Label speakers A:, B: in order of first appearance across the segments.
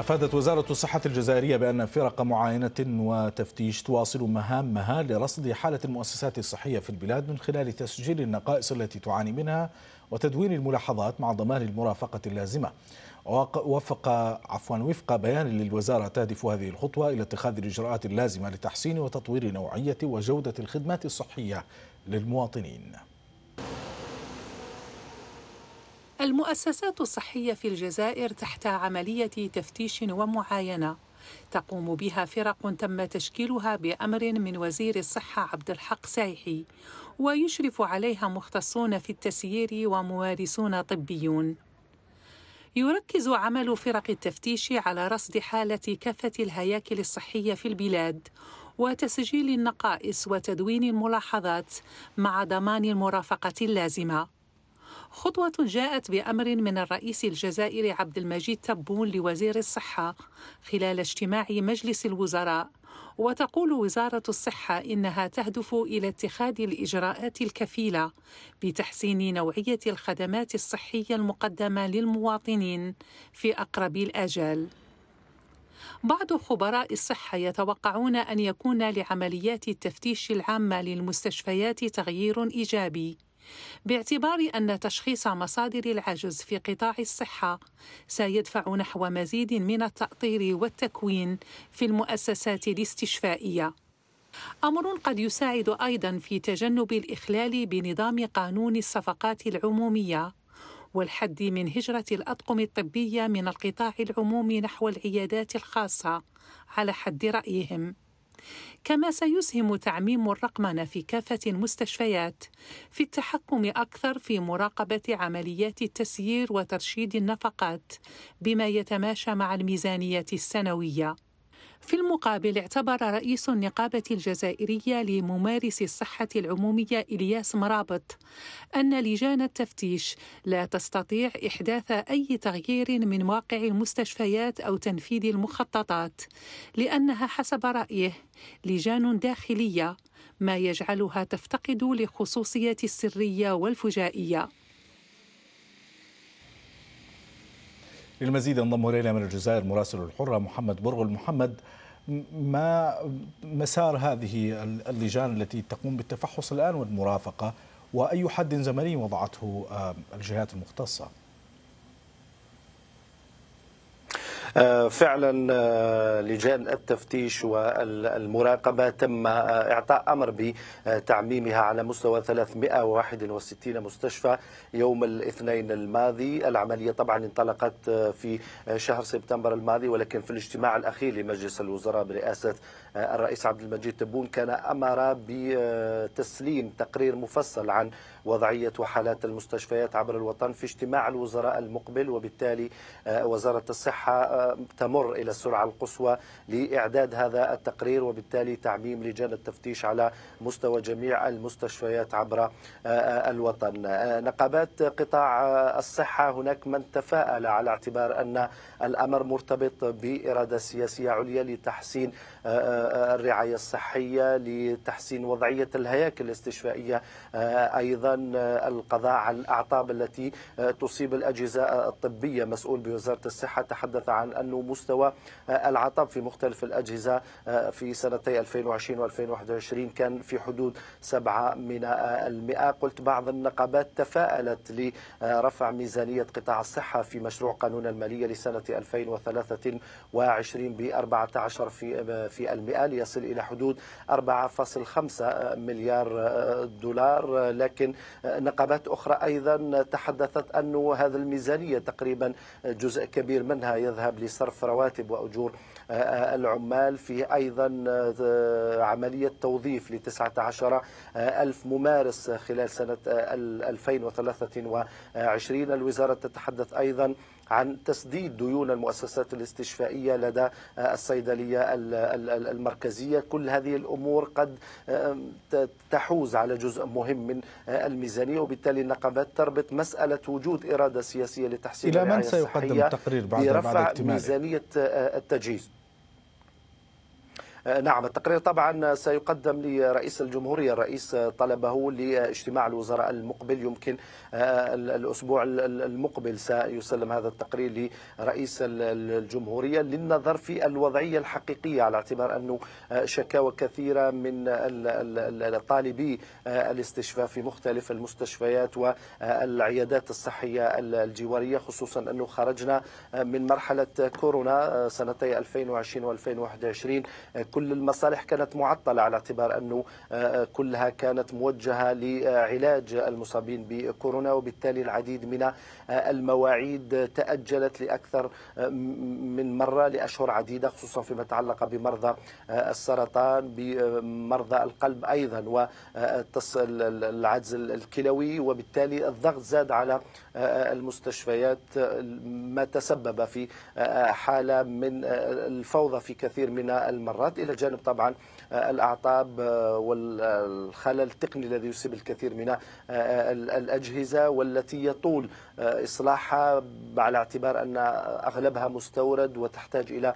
A: أفادت وزارة الصحة الجزائرية بأن فرق معاينة وتفتيش تواصل مهامها لرصد حالة المؤسسات الصحية في البلاد من خلال تسجيل النقائص التي تعاني منها وتدوين الملاحظات مع ضمان المرافقة اللازمة وفق عفوا وفق بيان للوزارة تهدف هذه الخطوة إلى اتخاذ الإجراءات اللازمة لتحسين وتطوير نوعية وجودة الخدمات الصحية للمواطنين
B: المؤسسات الصحية في الجزائر تحت عملية تفتيش ومعاينة تقوم بها فرق تم تشكيلها بأمر من وزير الصحة عبد الحق سايحي ويشرف عليها مختصون في التسيير وممارسون طبيون يركز عمل فرق التفتيش على رصد حالة كافة الهياكل الصحية في البلاد وتسجيل النقائص وتدوين الملاحظات مع ضمان المرافقة اللازمة خطوة جاءت بأمر من الرئيس الجزائري عبد المجيد تبون لوزير الصحة خلال اجتماع مجلس الوزراء وتقول وزارة الصحة إنها تهدف إلى اتخاذ الإجراءات الكفيلة بتحسين نوعية الخدمات الصحية المقدمة للمواطنين في أقرب الآجال. بعض خبراء الصحة يتوقعون أن يكون لعمليات التفتيش العامة للمستشفيات تغيير إيجابي باعتبار أن تشخيص مصادر العجز في قطاع الصحة سيدفع نحو مزيد من التأطير والتكوين في المؤسسات الاستشفائية. أمر قد يساعد أيضا في تجنب الإخلال بنظام قانون الصفقات العمومية والحد من هجرة الأطقم الطبية من القطاع العمومي نحو العيادات الخاصة على حد رأيهم. كما سيسهم تعميم الرقمنة في كافة المستشفيات في التحكم أكثر في مراقبة عمليات التسيير وترشيد النفقات بما يتماشى مع الميزانية السنوية في المقابل اعتبر رئيس النقابة الجزائرية لممارس الصحة العمومية إلياس مرابط أن لجان التفتيش لا تستطيع إحداث أي تغيير من واقع المستشفيات أو تنفيذ المخططات لأنها حسب رأيه لجان داخلية ما يجعلها تفتقد لخصوصية السرية والفجائية
A: للمزيد ينضم الينا من الجزائر مراسل الحره محمد برغل محمد ما مسار هذه اللجان التي تقوم بالتفحص الان والمرافقه واي حد زمني وضعته الجهات المختصه؟
C: آه، فعلا آه، لجان التفتيش والمراقبة تم آه، إعطاء أمر بتعميمها على مستوى 361 مستشفى يوم الاثنين الماضي العملية طبعا انطلقت في شهر سبتمبر الماضي ولكن في الاجتماع الأخير لمجلس الوزراء برئاسة الرئيس عبد المجيد تبون كان أمر بتسليم تقرير مفصل عن وضعية وحالات المستشفيات عبر الوطن في اجتماع الوزراء المقبل وبالتالي وزارة الصحة تمر إلى السرعة القصوى لإعداد هذا التقرير وبالتالي تعميم لجان التفتيش على مستوى جميع المستشفيات عبر آه، آه، الوطن آه، نقابات قطاع الصحة هناك من تفاءل على اعتبار أن الأمر مرتبط بإرادة سياسية عليا لتحسين الرعاية الصحية لتحسين وضعية الهياكل الاستشفائية أيضا القضاء على الأعطاب التي تصيب الأجهزة الطبية مسؤول بوزارة الصحة تحدث عن عن انه مستوى آه، العطب في مختلف الاجهزه آه، في سنتي 2020 و2021 كان في حدود 7 من آه، المئة قلت بعض النقابات تفاءلت لرفع ميزانيه قطاع الصحه في مشروع قانون الماليه لسنه 2023 ب 14 في في المئة ليصل الى حدود 4.5 مليار دولار لكن نقابات أخرى أيضا تحدثت أن هذا الميزانية تقريبا جزء كبير منها يذهب لصرف رواتب وأجور آه، آه، العمال في أيضا آه، عملية توظيف لتسعة 19 ألف ممارس خلال سنة 2023 الوزارة تتحدث أيضا عن تسديد ديون المؤسسات الاستشفائية لدى آه، الصيدلية المركزية كل هذه الأمور قد تحوز على جزء مهم من آه، الميزانية وبالتالي النقابات تربط مسألة وجود إرادة سياسية لتحسين الرعاية الصحية إلى من سيقدم التقرير بعد برفع ميزانية آه، التجهيز آه، نعم التقرير طبعا سيقدم لرئيس الجمهورية الرئيس طلبه لاجتماع الوزراء المقبل يمكن آه، الأسبوع المقبل سيسلم هذا التقرير لرئيس الجمهورية للنظر في الوضعية الحقيقية على اعتبار أنه آه، شكاوى كثيرة من طالبي الاستشفاء في مختلف المستشفيات والعيادات الصحية الجوارية خصوصا أنه خرجنا من مرحلة كورونا سنتي 2020 و2021 كل المصالح كانت معطلة على اعتبار أنه آه، آه، كلها كانت موجهة لعلاج المصابين بكورونا وبالتالي العديد من آه، المواعيد تأجلت لأكثر من مرة لأشهر عديدة خصوصا فيما يتعلق بمرضى السرطان بمرضى القلب أيضا والعجز الكلوي وبالتالي الضغط زاد على المستشفيات ما تسبب في حالة من الفوضى في كثير من المرات إلى جانب طبعا آه، الأعطاب آه، والخلل التقني الذي يصيب الكثير من آه، الأجهزة والتي يطول إصلاحها على اعتبار أن أغلبها مستورد وتحتاج إلى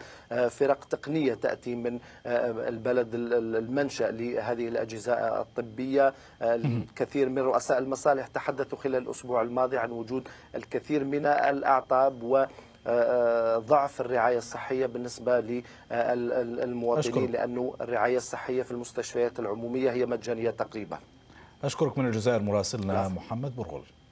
C: فرق تقنية تأتي من البلد المنشأ لهذه الأجهزة الطبية الكثير من رؤساء المصالح تحدثوا خلال الأسبوع الماضي عن وجود الكثير من الأعطاب و ضعف الرعاية الصحية بالنسبة للمواطنين لأنه الرعاية الصحية في المستشفيات العمومية هي مجانية تقريبا
A: أشكرك من الجزائر مراسلنا محمد برغل